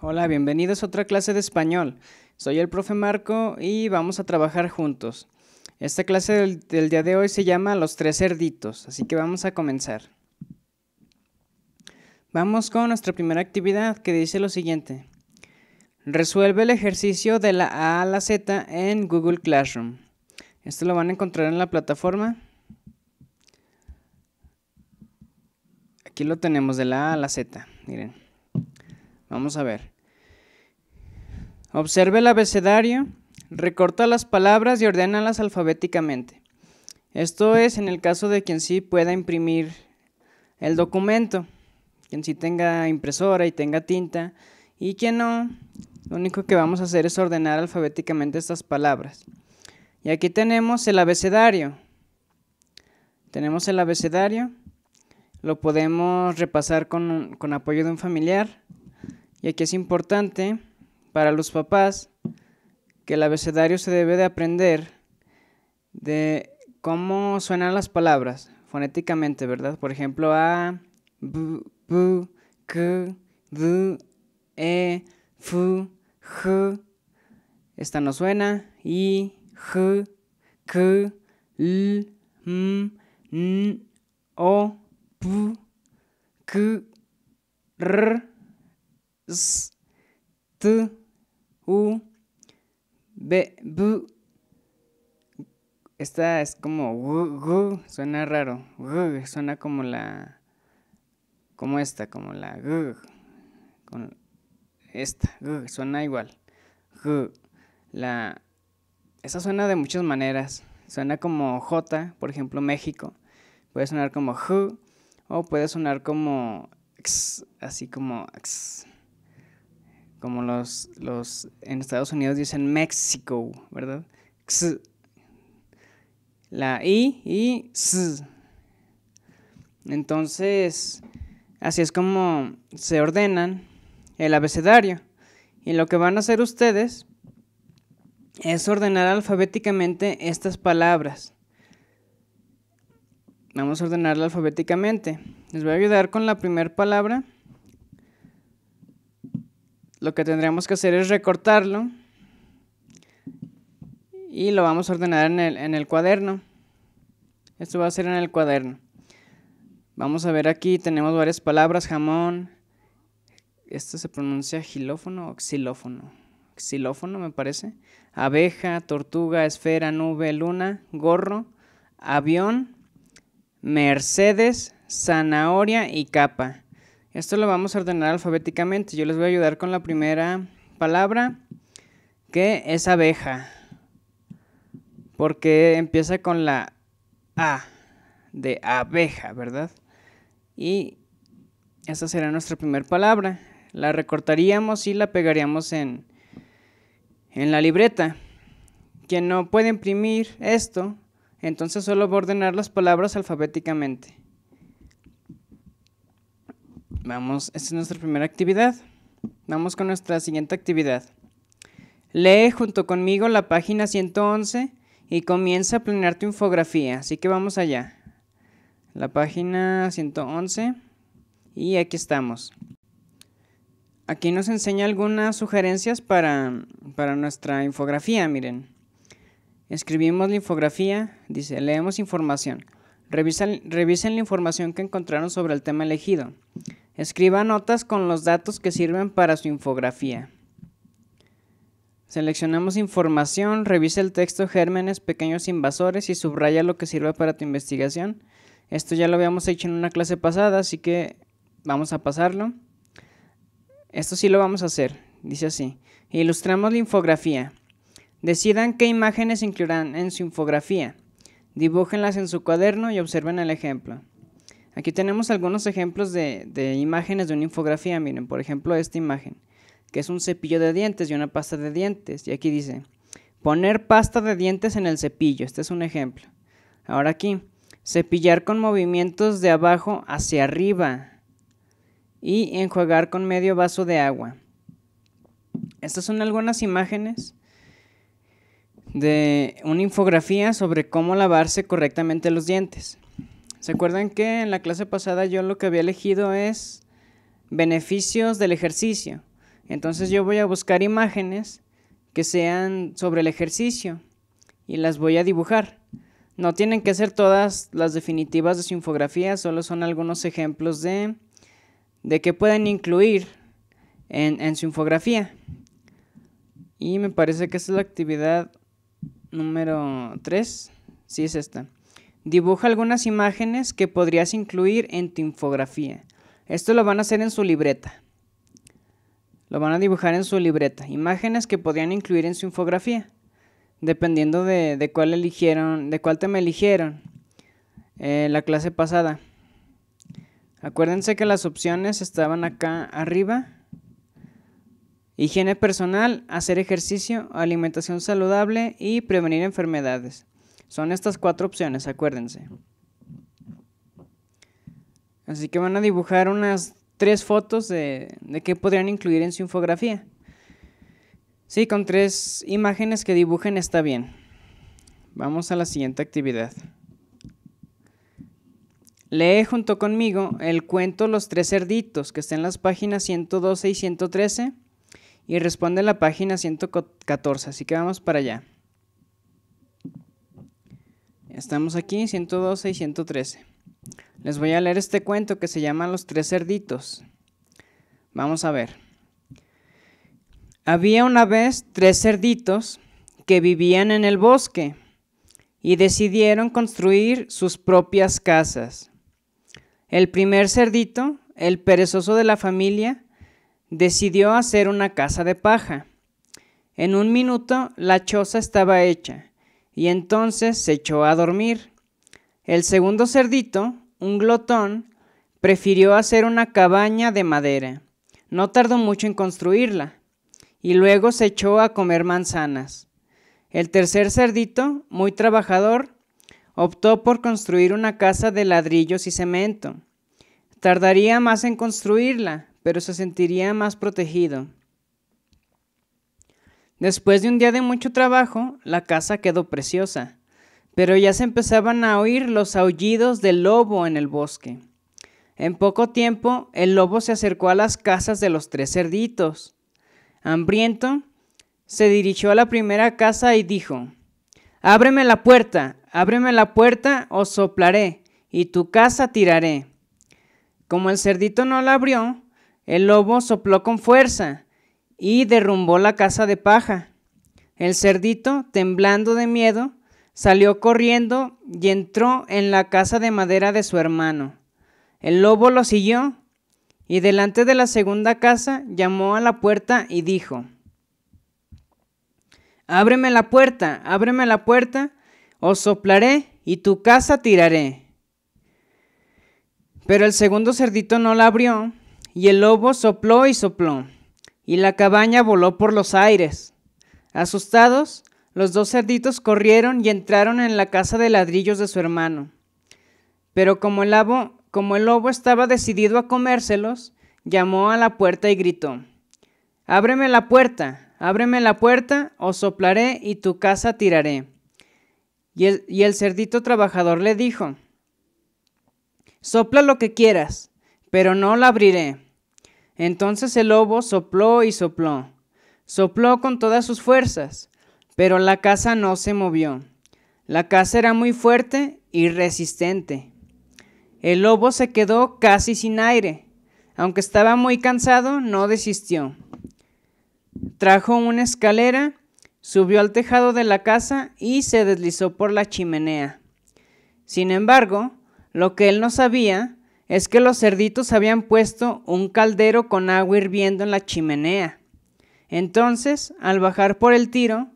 Hola, bienvenidos a otra clase de español. Soy el profe Marco y vamos a trabajar juntos. Esta clase del, día de hoy se llama Los tres cerditos, así que vamos a comenzar. Vamos con nuestra primera actividad que dice lo siguiente. Resuelve el ejercicio de la A a la Z en Google Classroom. Esto lo van a encontrar en la plataforma. Aquí lo tenemos de la A a la Z, miren. Vamos a ver. Observe el abecedario, recorta las palabras y ordénalas alfabéticamente. Esto es en el caso de quien sí pueda imprimir el documento, quien sí tenga impresora y tenga tinta, y quien no, lo único que vamos a hacer es ordenar alfabéticamente estas palabras. Y aquí tenemos el abecedario. Tenemos el abecedario, lo podemos repasar con, con apoyo de un familiar y aquí es importante para los papás que el abecedario se debe de aprender de cómo suenan las palabras fonéticamente, ¿verdad? Por ejemplo, a, b, b, k, d, e, f, j. Esta no suena. I, j, k, l, m, n, o, p, q, r, s, t, u, b, b. Esta es como gu, suena raro. Gu, suena como la. como esta, como la gu. Con esta, gu, suena igual. Gu. La. Esa suena de muchas maneras. Suena como J, por ejemplo, México. Puede sonar como J o puede sonar como X, así como X como los, en Estados Unidos dicen México, ¿verdad? La I y S. Entonces, así es como se ordenan el abecedario. Y lo que van a hacer ustedes es ordenar alfabéticamente estas palabras. Vamos a ordenarlas alfabéticamente. Les voy a ayudar con la primera palabra lo que tendríamos que hacer es recortarlo y lo vamos a ordenar en el, en el cuaderno. Esto va a ser en el cuaderno. Vamos a ver aquí, tenemos varias palabras, jamón. Esto se pronuncia gilófono o xilófono. Xilófono me parece. Abeja, tortuga, esfera, nube, luna, gorro, avión, Mercedes, zanahoria y capa. Esto lo vamos a ordenar alfabéticamente. Yo les voy a ayudar con la primera palabra, que es abeja, porque empieza con la A de abeja, ¿verdad? Y esa será nuestra primera palabra. La recortaríamos y la pegaríamos en, en la libreta. Quien no puede imprimir esto, entonces solo va a ordenar las palabras alfabéticamente. Vamos, esta es nuestra primera actividad. Vamos con nuestra siguiente actividad. Lee junto conmigo la página 111 y comienza a planear tu infografía. Así que vamos allá. La página 111 y aquí estamos. Aquí nos enseña algunas sugerencias para, para nuestra infografía, miren. Escribimos la infografía, dice, leemos información. Revisen, la información que encontraron sobre el tema elegido. Escriba notas con los datos que sirven para su infografía. Seleccionamos información, revise el texto gérmenes, pequeños invasores y subraya lo que sirva para tu investigación. Esto ya lo habíamos hecho en una clase pasada, así que vamos a pasarlo. Esto sí lo vamos a hacer, dice así. Ilustramos la infografía. Decidan qué imágenes incluirán en su infografía. Dibújenlas en su cuaderno y observen el ejemplo. Aquí tenemos algunos ejemplos de, imágenes de una infografía. Miren, por ejemplo, esta imagen, que es un cepillo de dientes y una pasta de dientes. Y aquí dice, poner pasta de dientes en el cepillo. Este es un ejemplo. Ahora aquí, cepillar con movimientos de abajo hacia arriba. Y enjuagar con medio vaso de agua. Estas son algunas imágenes de una infografía sobre cómo lavarse correctamente los dientes. ¿Se acuerdan que en la clase pasada yo lo que había elegido es beneficios del ejercicio? Entonces yo voy a buscar imágenes que sean sobre el ejercicio y las voy a dibujar. No tienen que ser todas las definitivas de su infografía, solo son algunos ejemplos de, de que pueden incluir en, en su infografía. Y me parece que esa es la actividad número 3, sí es esta. Dibuja algunas imágenes que podrías incluir en tu infografía. Esto lo van a hacer en su libreta. Lo van a dibujar en su libreta. Imágenes que podrían incluir en su infografía. Dependiendo de, cuál eligieron, de cuál tema eligieron eh, la clase pasada. Acuérdense que las opciones estaban acá arriba higiene personal, hacer ejercicio, alimentación saludable y prevenir enfermedades. Son estas cuatro opciones, acuérdense. Así que van a dibujar unas tres fotos de, de qué podrían incluir en su infografía. Sí, con tres imágenes que dibujen está bien. Vamos a la siguiente actividad. Lee junto conmigo el cuento Los tres cerditos, que está en las páginas 112 y 113 y responde la página 114, así que vamos para allá. Estamos aquí, 112 y 113. Les voy a leer este cuento que se llama Los tres cerditos. Vamos a ver. Había una vez tres cerditos que vivían en el bosque y decidieron construir sus propias casas. El primer cerdito, el perezoso de la familia, decidió hacer una casa de paja. En un minuto la choza estaba hecha, y entonces se echó a dormir. El segundo cerdito, un glotón, prefirió hacer una cabaña de madera. No tardó mucho en construirla, y luego se echó a comer manzanas. El tercer cerdito, muy trabajador, optó por construir una casa de ladrillos y cemento. Tardaría más en construirla, pero se sentiría más protegido. Después de un día de mucho trabajo, la casa quedó preciosa, pero ya se empezaban a oír los aullidos del lobo en el bosque. En poco tiempo, el lobo se acercó a las casas de los tres cerditos. Hambriento, se dirigió a la primera casa y dijo, Ábreme la puerta, ábreme la puerta o soplaré, y tu casa tiraré. Como el cerdito no la abrió, el lobo sopló con fuerza y derrumbó la casa de paja. El cerdito, temblando de miedo, salió corriendo y entró en la casa de madera de su hermano. El lobo lo siguió y delante de la segunda casa llamó a la puerta y dijo, Ábreme la puerta, ábreme la puerta, o soplaré y tu casa tiraré. Pero el segundo cerdito no la abrió y el lobo sopló y sopló, y la cabaña voló por los aires. Asustados, los dos cerditos corrieron y entraron en la casa de ladrillos de su hermano. Pero como el, lobo, estaba decidido a comérselos, llamó a la puerta y gritó, Ábreme la puerta, ábreme la puerta, o soplaré y tu casa tiraré. y el cerdito trabajador le dijo, Sopla lo que quieras, pero no la abriré. Entonces el lobo sopló y sopló, sopló con todas sus fuerzas, pero la casa no se movió. La casa era muy fuerte y resistente. El lobo se quedó casi sin aire. Aunque estaba muy cansado, no desistió. Trajo una escalera, subió al tejado de la casa y se deslizó por la chimenea. Sin embargo, lo que él no sabía es que los cerditos habían puesto un caldero con agua hirviendo en la chimenea. Entonces, al bajar por el tiro,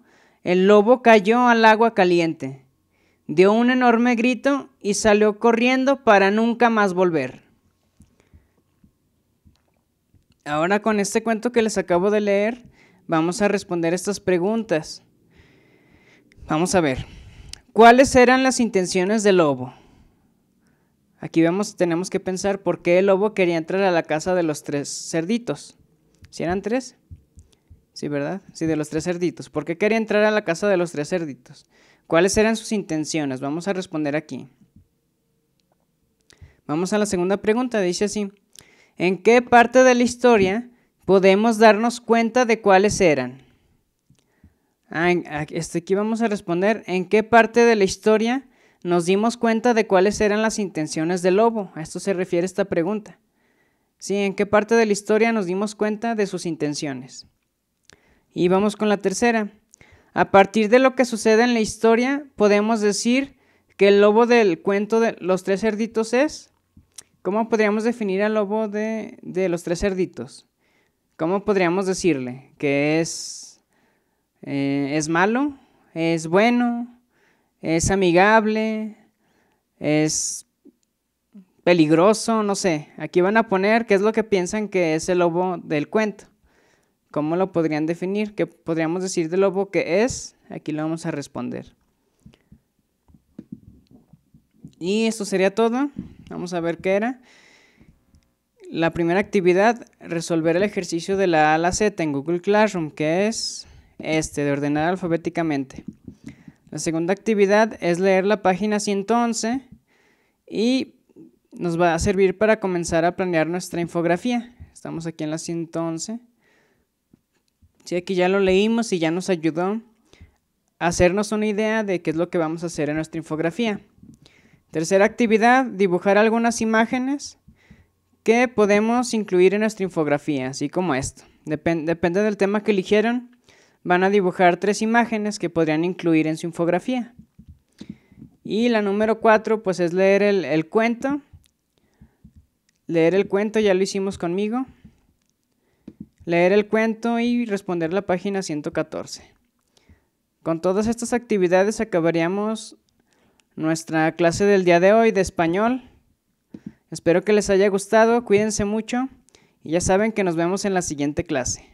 el lobo cayó al agua caliente, dio un enorme grito y salió corriendo para nunca más volver. Ahora con este cuento que les acabo de leer, vamos a responder estas preguntas. Vamos a ver. ¿Cuáles eran las intenciones del lobo? Aquí vemos, tenemos que pensar por qué el lobo quería entrar a la casa de los tres cerditos. ¿Si eran tres? Sí, ¿verdad? Sí, de los tres cerditos. ¿Por qué quería entrar a la casa de los tres cerditos? ¿Cuáles eran sus intenciones? Vamos a responder aquí. Vamos a la segunda pregunta. Dice así. ¿En qué parte de la historia podemos darnos cuenta de cuáles eran? Ah, este, aquí vamos a responder. ¿En qué parte de la historia nos dimos cuenta de cuáles eran las intenciones del lobo. A esto se refiere esta pregunta. Sí, ¿en qué parte de la historia nos dimos cuenta de sus intenciones? Y vamos con la tercera. A partir de lo que sucede en la historia, podemos decir que el lobo del cuento de los tres cerditos es... ¿Cómo podríamos definir al lobo de, los tres cerditos? ¿Cómo podríamos decirle? ¿Que es, eh, es malo? ¿Es bueno? es amigable, es peligroso, no sé. Aquí van a poner qué es lo que piensan que es el lobo del cuento. ¿Cómo lo podrían definir? ¿Qué podríamos decir del lobo que es? Aquí lo vamos a responder. Y esto sería todo. Vamos a ver qué era. La primera actividad, resolver el ejercicio de la A la Z en Google Classroom, que es este, de ordenar alfabéticamente. La segunda actividad es leer la página 111 y nos va a servir para comenzar a planear nuestra infografía. Estamos aquí en la 111. aquí ya lo leímos y ya nos ayudó a hacernos una idea de qué es lo que vamos a hacer en nuestra infografía. Tercera actividad, dibujar algunas imágenes que podemos incluir en nuestra infografía, así como esto. depende del tema que eligieron, van a dibujar tres imágenes que podrían incluir en su infografía. Y la número cuatro, pues es leer el, el cuento. Leer el cuento, ya lo hicimos conmigo. Leer el cuento y responder la página 114. Con todas estas actividades acabaríamos nuestra clase del día de hoy de español. Espero que les haya gustado, cuídense mucho y ya saben que nos vemos en la siguiente clase.